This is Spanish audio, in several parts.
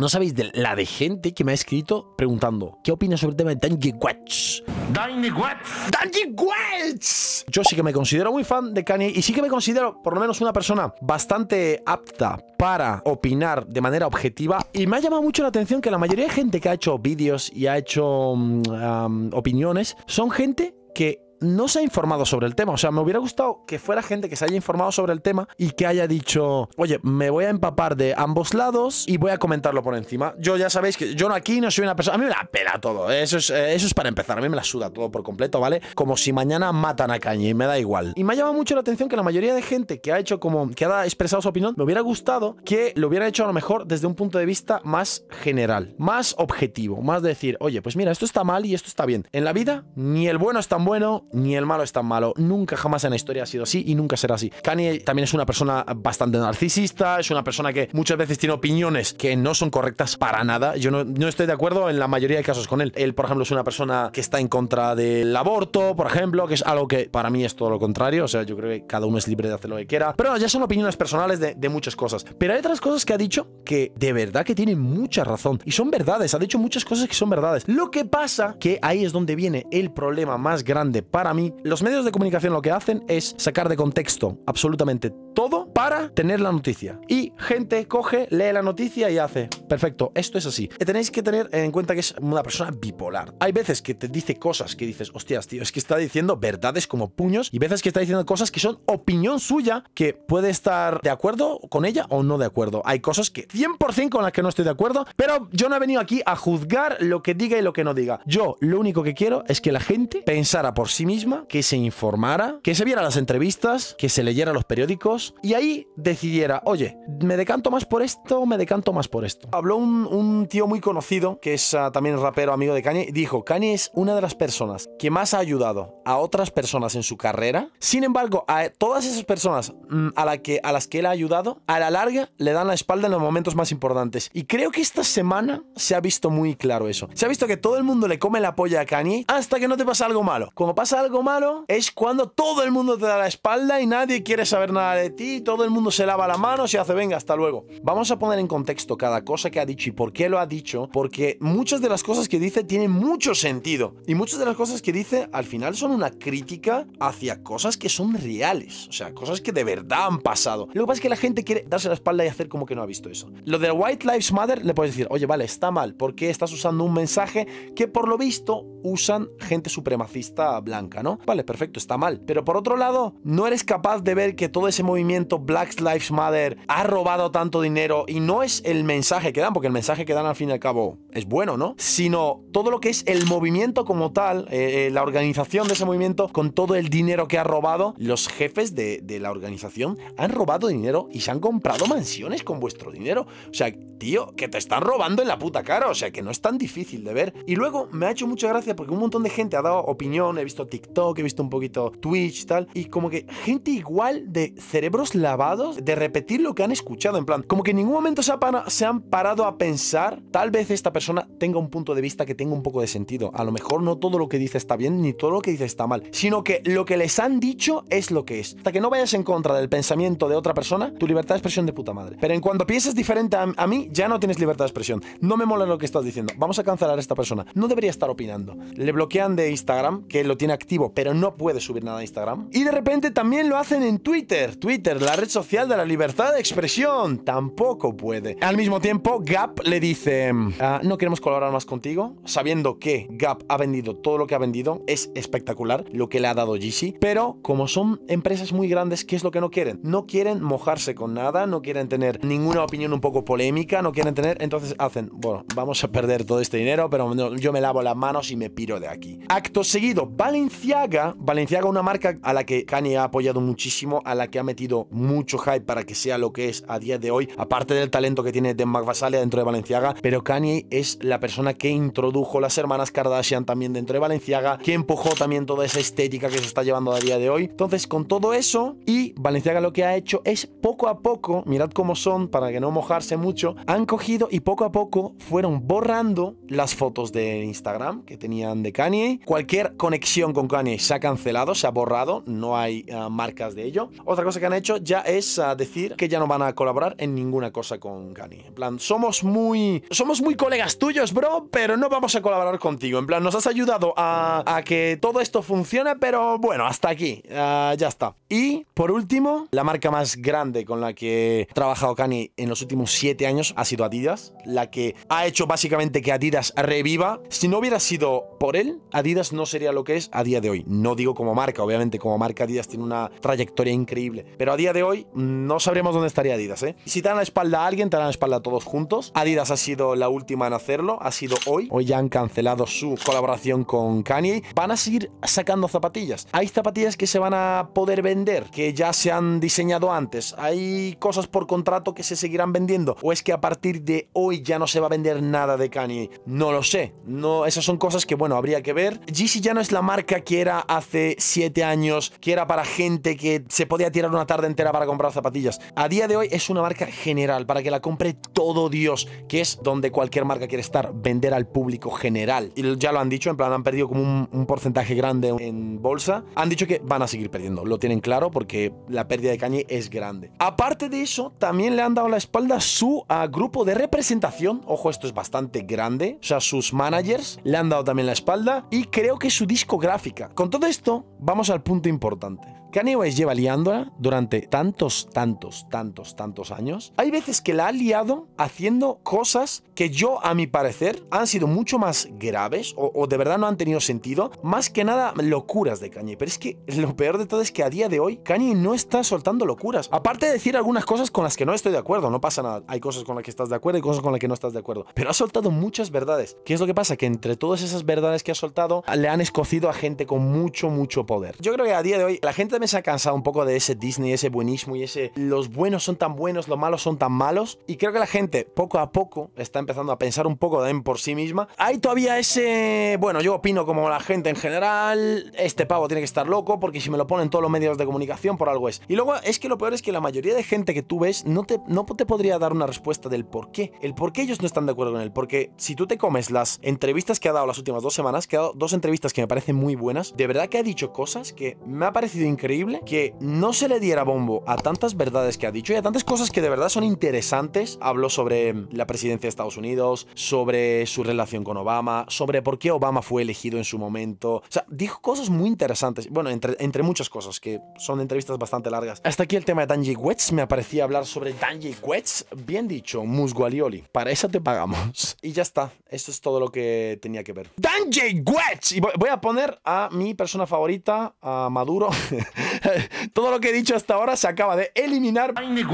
No sabéis de la de gente que me ha escrito preguntando ¿Qué opinas sobre el tema de Kanye West? Danny West! Danny West! Yo sí que me considero muy fan de Kanye y sí que me considero por lo menos una persona bastante apta para opinar de manera objetiva y me ha llamado mucho la atención que la mayoría de gente que ha hecho vídeos y ha hecho mm, opiniones son gente que no se ha informado sobre el tema. O sea, me hubiera gustado que fuera gente que se haya informado sobre el tema y que haya dicho, oye, me voy a empapar de ambos lados y voy a comentarlo por encima. Yo ya sabéis que yo aquí no soy una persona... A mí me la pela todo. ¿eh? Eso es, eh, eso es para empezar. A mí me la suda todo por completo, ¿vale? Como si mañana matan a Caña y me da igual. Y me ha llamado mucho la atención que la mayoría de gente que ha hecho como... que ha expresado su opinión, me hubiera gustado que lo hubiera hecho a lo mejor desde un punto de vista más general, más objetivo, más de decir, oye, pues mira, esto está mal y esto está bien. En la vida, ni el bueno es tan bueno, ni el malo es tan malo. Nunca jamás en la historia ha sido así y nunca será así. Kanye también es una persona bastante narcisista, es una persona que muchas veces tiene opiniones que no son correctas para nada. Yo no, estoy de acuerdo en la mayoría de casos con él. Él, por ejemplo, es una persona que está en contra del aborto, por ejemplo, que es algo que para mí es todo lo contrario. O sea, yo creo que cada uno es libre de hacer lo que quiera. Pero ya son opiniones personales de, muchas cosas. Pero hay otras cosas que ha dicho que de verdad que tiene mucha razón. Y son verdades. Ha dicho muchas cosas que son verdades. Lo que pasa que ahí es donde viene el problema más grande para para mí, los medios de comunicación lo que hacen es sacar de contexto absolutamente todo para tener la noticia. Y gente coge, lee la noticia y hace, perfecto, esto es así. Tenéis que tener en cuenta que es una persona bipolar. Hay veces que te dice cosas que dices, hostias, tío, es que está diciendo verdades como puños y veces que está diciendo cosas que son opinión suya que puede estar de acuerdo con ella o no de acuerdo. Hay cosas que 100% con las que no estoy de acuerdo, pero yo no he venido aquí a juzgar lo que diga y lo que no diga. Yo lo único que quiero es que la gente pensara por sí misma, que se informara, que se viera las entrevistas, que se leyera los periódicos, y ahí decidiera, oye, me decanto más por esto, me decanto más por esto. Habló un, tío muy conocido, que es ah, también rapero amigo de Kanye, y dijo, Kanye es una de las personas que más ha ayudado a otras personas en su carrera. Sin embargo, a todas esas personas mm, a, la que, a las que él ha ayudado, a la larga le dan la espalda en los momentos más importantes. Y creo que esta semana se ha visto muy claro eso. Se ha visto que todo el mundo le come la polla a Kanye hasta que no te pasa algo malo. Cuando pasa algo malo es cuando todo el mundo te da la espalda y nadie quiere saber nada de ti, todo el mundo se lava la mano, se hace, venga, hasta luego. Vamos a poner en contexto cada cosa que ha dicho y por qué lo ha dicho, porque muchas de las cosas que dice tienen mucho sentido. Y muchas de las cosas que dice al final son una crítica hacia cosas que son reales, o sea, cosas que de verdad han pasado. Lo que pasa es que la gente quiere darse la espalda y hacer como que no ha visto eso. Lo de White Lives Matter le puedes decir, oye, vale, está mal, porque estás usando un mensaje que por lo visto usan gente supremacista blanca, ¿no? Vale, perfecto, está mal. Pero por otro lado, no eres capaz de ver que todo ese movimiento movimiento Black Lives Matter ha robado tanto dinero y no es el mensaje que dan, porque el mensaje que dan al fin y al cabo es bueno, ¿no? Sino todo lo que es el movimiento como tal, eh, eh, la organización de ese movimiento, con todo el dinero que ha robado, los jefes de, de la organización han robado dinero y se han comprado mansiones con vuestro dinero. O sea, tío, que te están robando en la puta cara, o sea, que no es tan difícil de ver. Y luego me ha hecho mucha gracia porque un montón de gente ha dado opinión, he visto TikTok, he visto un poquito Twitch, tal, y como que gente igual de cerebro Bros lavados de repetir lo que han escuchado, en plan, como que en ningún momento se, se han parado a pensar, tal vez esta persona tenga un punto de vista que tenga un poco de sentido, a lo mejor no todo lo que dice está bien ni todo lo que dice está mal, sino que lo que les han dicho es lo que es. Hasta que no vayas en contra del pensamiento de otra persona, tu libertad de expresión de puta madre. Pero en cuanto pienses diferente a, mí, ya no tienes libertad de expresión. No me mola lo que estás diciendo. Vamos a cancelar a esta persona. No debería estar opinando. Le bloquean de Instagram, que lo tiene activo, pero no puede subir nada a Instagram. Y de repente también lo hacen en Twitter. Twitter la red social de la libertad de expresión, tampoco puede. Al mismo tiempo, Gap le dice, ah, no queremos colaborar más contigo, sabiendo que Gap ha vendido todo lo que ha vendido, es espectacular lo que le ha dado Yeezy, pero como son empresas muy grandes, ¿qué es lo que no quieren? No quieren mojarse con nada, no quieren tener ninguna opinión un poco polémica, no quieren tener, entonces hacen, bueno, vamos a perder todo este dinero, pero yo me lavo las manos y me piro de aquí. Acto seguido, Valenciaga, Valenciaga una marca a la que Kanye ha apoyado muchísimo, a la que ha metido mucho hype para que sea lo que es a día de hoy, aparte del talento que tiene Denmark Vasalia dentro de Valenciaga, pero Kanye es la persona que introdujo las hermanas Kardashian también dentro de Valenciaga, que empujó también toda esa estética que se está llevando a día de hoy. Entonces, con todo eso y Valenciaga lo que ha hecho es poco a poco, mirad cómo son para que no mojarse mucho, han cogido y poco a poco fueron borrando las fotos de Instagram que tenían de Kanye. Cualquier conexión con Kanye se ha cancelado, se ha borrado, no hay ah, marcas de ello. Otra cosa que han hecho hecho ya es decir que ya no van a colaborar en ninguna cosa con Cani. En plan, somos muy, somos muy colegas tuyos, bro, pero no vamos a colaborar contigo. En plan, nos has ayudado a, que todo esto funcione, pero bueno, hasta aquí, ah, ya está. Y por último, la marca más grande con la que ha trabajado Cani en los últimos siete años ha sido Adidas, la que ha hecho básicamente que Adidas reviva. Si no hubiera sido por él, Adidas no sería lo que es a día de hoy. No digo como marca, obviamente como marca Adidas tiene una trayectoria increíble, pero a día de hoy no sabremos dónde estaría Adidas. ¿eh? Si te dan la espalda a alguien, te dan la espalda a todos juntos. Adidas ha sido la última en hacerlo, ha sido hoy. Hoy ya han cancelado su colaboración con Kanye. Van a seguir sacando zapatillas. Hay zapatillas que se van a poder vender, que ya se han diseñado antes. Hay cosas por contrato que se seguirán vendiendo. O es que a partir de hoy ya no se va a vender nada de Kanye. No lo sé. No, esas son cosas que, bueno, habría que ver. Yeezy ya no es la marca que era hace 7 años, que era para gente que se podía tirar una tarde entera para comprar zapatillas. A día de hoy es una marca general, para que la compre todo Dios, que es donde cualquier marca quiere estar, vender al público general. Y ya lo han dicho, en plan, han perdido como un, porcentaje grande en bolsa. Han dicho que van a seguir perdiendo, lo tienen claro, porque la pérdida de Kanye es grande. Aparte de eso, también le han dado la espalda su grupo de representación. Ojo, esto es bastante grande. O sea, sus managers le han dado también la espalda. Y creo que su discográfica. Con todo esto, vamos al punto importante. Kanye West lleva liándola durante tantos, tantos, tantos, tantos años. Hay veces que la ha liado haciendo cosas que yo, a mi parecer, han sido mucho más graves o, o de verdad no han tenido sentido. Más que nada, locuras de Kanye. Pero es que lo peor de todo es que a día de hoy, Kanye no está soltando locuras. Aparte de decir algunas cosas con las que no estoy de acuerdo, no pasa nada. Hay cosas con las que estás de acuerdo y cosas con las que no estás de acuerdo. Pero ha soltado muchas verdades. ¿Qué es lo que pasa? Que entre todas esas verdades que ha soltado, le han escocido a gente con mucho, mucho poder. Yo creo que a día de hoy, la gente se ha cansado un poco de ese Disney, ese buenismo y ese los buenos son tan buenos, los malos son tan malos. Y creo que la gente poco a poco está empezando a pensar un poco también por sí misma. Hay todavía ese, bueno, yo opino como la gente en general, este pavo tiene que estar loco porque si me lo ponen todos los medios de comunicación por algo es. Y luego es que lo peor es que la mayoría de gente que tú ves no te, no te podría dar una respuesta del por qué. El por qué ellos no están de acuerdo con él. Porque si tú te comes las entrevistas que ha dado las últimas dos semanas, que ha dado dos entrevistas que me parecen muy buenas, de verdad que ha dicho cosas que me ha parecido increíble que no se le diera bombo a tantas verdades que ha dicho y a tantas cosas que de verdad son interesantes. Habló sobre em, la presidencia de Estados Unidos, sobre su relación con Obama, sobre por qué Obama fue elegido en su momento. O sea, dijo cosas muy interesantes. Bueno, entre, muchas cosas, que son entrevistas bastante largas. Hasta aquí el tema de Danje Wets. Me aparecía hablar sobre Danje Wets. Bien dicho, Musgualioli. Para eso te pagamos. Y ya está. Esto es todo lo que tenía que ver. Danji Y voy a poner a mi persona favorita, a Maduro. Todo lo que he dicho hasta ahora se acaba de eliminar. ¡Es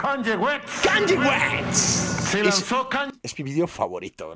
Kanji Se Es mi video favorito, bro.